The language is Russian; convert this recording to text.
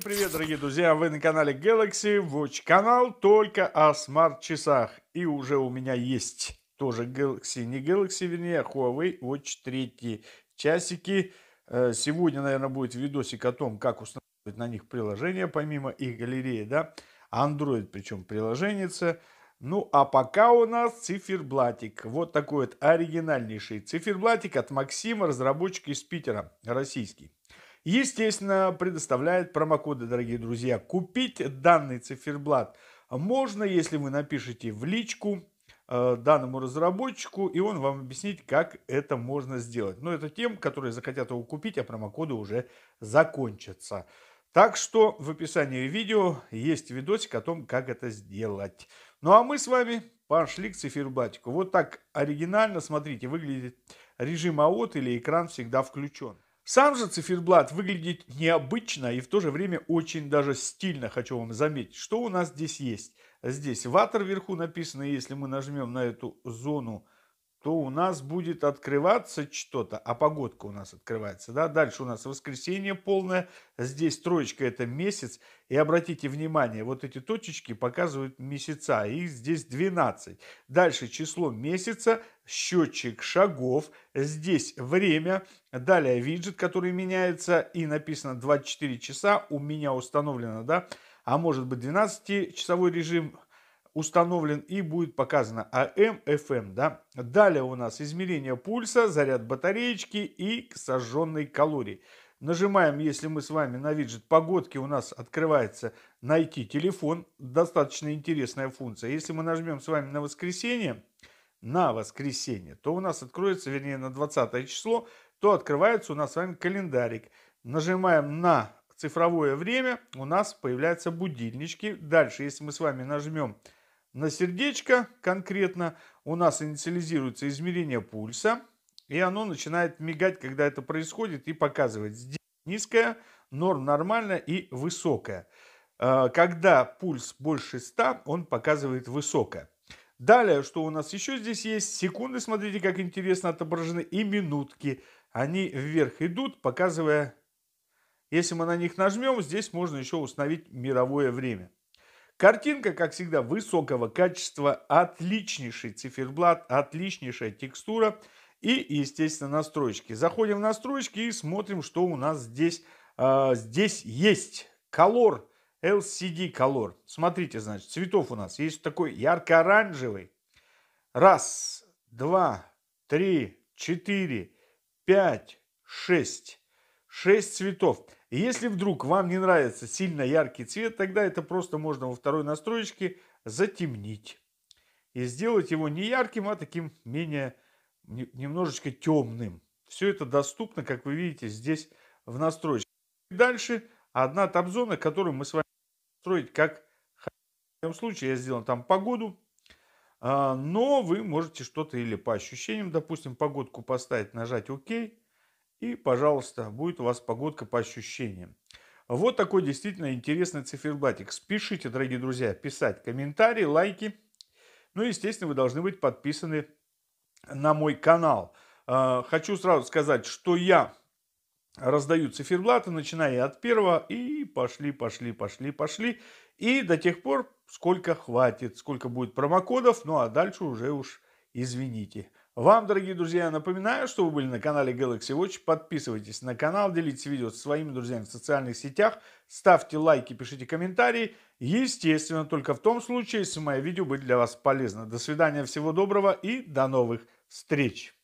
Всем привет, дорогие друзья! Вы на канале Galaxy Watch. Канал только о смарт-часах. И уже у меня есть тоже Galaxy, не Galaxy, вернее, а Huawei Watch 3 часики. Э, сегодня, наверное, будет видосик о том, как установить на них приложение, помимо их галереи, да? Android, причем приложение. Ну, а пока у нас циферблатик. Вот такой вот оригинальнейший циферблатик от Максима, разработчика из Питера, российский. Естественно, предоставляет промокоды, дорогие друзья. Купить данный циферблат можно, если вы напишите в личку э, данному разработчику, и он вам объяснит, как это можно сделать. Но это тем, которые захотят его купить, а промокоды уже закончатся. Так что в описании видео есть видосик о том, как это сделать. Ну а мы с вами пошли к циферблатику. Вот так оригинально, смотрите, выглядит режим АОТ или экран всегда включен. Сам же циферблат выглядит необычно и в то же время очень даже стильно, хочу вам заметить. Что у нас здесь есть? Здесь ватер вверху написано, если мы нажмем на эту зону то у нас будет открываться что-то, а погодка у нас открывается, да, дальше у нас воскресенье полное, здесь троечка это месяц, и обратите внимание, вот эти точечки показывают месяца, а их здесь 12, дальше число месяца, счетчик шагов, здесь время, далее виджет, который меняется, и написано 24 часа, у меня установлено, да, а может быть 12-часовой режим, установлен и будет показано AM, FM. Да? Далее у нас измерение пульса, заряд батареечки и сожженной калории. Нажимаем, если мы с вами на виджет погодки, у нас открывается «Найти телефон». Достаточно интересная функция. Если мы нажмем с вами на воскресенье, на воскресенье, то у нас откроется, вернее, на 20 число, то открывается у нас с вами календарик. Нажимаем на цифровое время, у нас появляются будильнички. Дальше, если мы с вами нажмем на сердечко конкретно у нас инициализируется измерение пульса, и оно начинает мигать, когда это происходит, и показывает здесь низкая, норм нормально и высокая. Э, когда пульс больше 100, он показывает высокое. Далее, что у нас еще здесь есть? Секунды, смотрите, как интересно отображены, и минутки. Они вверх идут, показывая... Если мы на них нажмем, здесь можно еще установить мировое время. Картинка, как всегда, высокого качества, отличнейший циферблат, отличнейшая текстура и, естественно, настройки. Заходим в настройки и смотрим, что у нас здесь, э, здесь есть. Color, LCD Color. Смотрите, значит, цветов у нас есть такой ярко-оранжевый. Раз, два, три, четыре, пять, шесть. Шесть цветов. И если вдруг вам не нравится сильно яркий цвет, тогда это просто можно во второй настроечке затемнить. И сделать его не ярким, а таким менее немножечко темным. Все это доступно, как вы видите, здесь в настройке. Дальше одна таб-зона, которую мы с вами строить как в этом случае я сделал там погоду, а, но вы можете что-то или по ощущениям, допустим, погодку поставить, нажать ОК. И, пожалуйста, будет у вас погодка по ощущениям. Вот такой действительно интересный циферблатик. Спешите, дорогие друзья, писать комментарии, лайки. Ну и, естественно, вы должны быть подписаны на мой канал. А, хочу сразу сказать, что я раздаю циферблаты, начиная от первого, и пошли, пошли, пошли, пошли. И до тех пор, сколько хватит, сколько будет промокодов, ну а дальше уже уж извините. Вам, дорогие друзья, напоминаю, что вы были на канале Galaxy Watch. Подписывайтесь на канал, делитесь видео со своими друзьями в социальных сетях, ставьте лайки, пишите комментарии. Естественно, только в том случае, если мое видео будет для вас полезно. До свидания, всего доброго и до новых встреч!